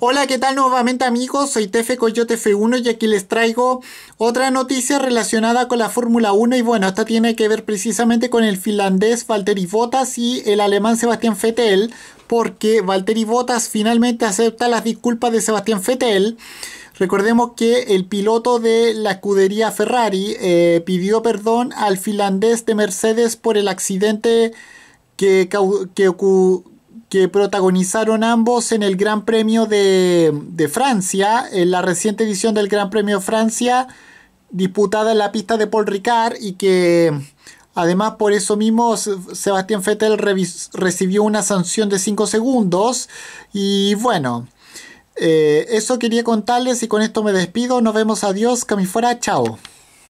Hola, ¿qué tal nuevamente amigos? Soy Tefe Coyote F1 y aquí les traigo otra noticia relacionada con la Fórmula 1 y bueno, esta tiene que ver precisamente con el finlandés Valtteri Bottas y el alemán Sebastián Vettel porque Valtteri Bottas finalmente acepta las disculpas de Sebastián Vettel. Recordemos que el piloto de la escudería Ferrari eh, pidió perdón al finlandés de Mercedes por el accidente que, que, que protagonizaron ambos en el Gran Premio de, Francia, en la reciente edición del Gran Premio de Francia, disputada en la pista de Paul Ricard y que además por eso mismo Sebastián Vettel recibió una sanción de 5 segundos y bueno. Eh, eso quería contarles y con esto me despido. Nos vemos, adiós, que fuera, chao.